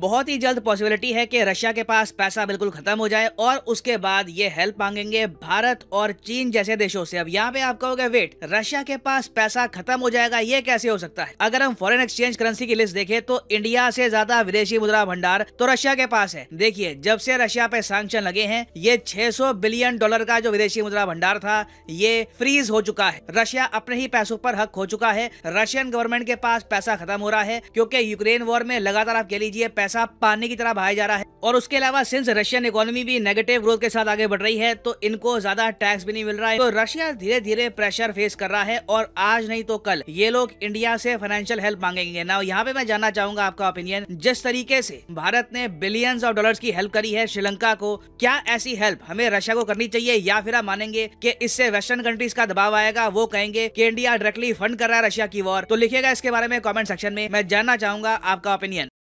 बहुत ही जल्द पॉसिबिलिटी है कि रशिया के पास पैसा बिल्कुल खत्म हो जाए और उसके बाद ये हेल्प मांगेंगे भारत और चीन जैसे देशों से अब यहाँ पे आप कहोगे वेट रशिया के पास पैसा खत्म हो जाएगा ये कैसे हो सकता है अगर हम फॉरेन एक्सचेंज करेंसी की लिस्ट देखें तो इंडिया से ज्यादा विदेशी मुद्रा भंडार तो रशिया के पास है देखिए जब से रशिया पे सैंक्शन लगे हैं ये छह बिलियन डॉलर का जो विदेशी मुद्रा भंडार था ये फ्रीज हो चुका है रशिया अपने ही पैसों पर हक हो चुका है रशियन गवर्नमेंट के पास पैसा खत्म हो रहा है क्योंकि यूक्रेन वॉर में लगातार आप कह लीजिए पैसा पानी की तरह बहाया जा रहा है और उसके अलावा सिंस रशियन इकोनॉमी भी नेगेटिव ग्रोथ के साथ आगे बढ़ रही है तो इनको ज्यादा टैक्स भी नहीं मिल रहा है तो रशिया धीरे धीरे प्रेशर फेस कर रहा है और आज नहीं तो कल ये लोग इंडिया से फाइनेंशियल हेल्प मांगेंगे ना यहाँ पे मैं जानना चाहूंगा आपका ओपिनियन जिस तरीके से भारत ने बिलियंस ऑफ डॉलर की हेल्प करी है श्रीलंका को क्या ऐसी हेल्प हमें रशिया को करनी चाहिए या फिर आप मानेंगे की इससे वेस्टर्न कंट्रीज का दबाव आएगा वो कहेंगे की इंडिया डायरेक्टली फंड कर रहा है रशिया की वॉर तो लिखेगा इसके बारे में कॉमेंट सेक्शन में मैं जानना चाहूंगा आपका ओपिनियन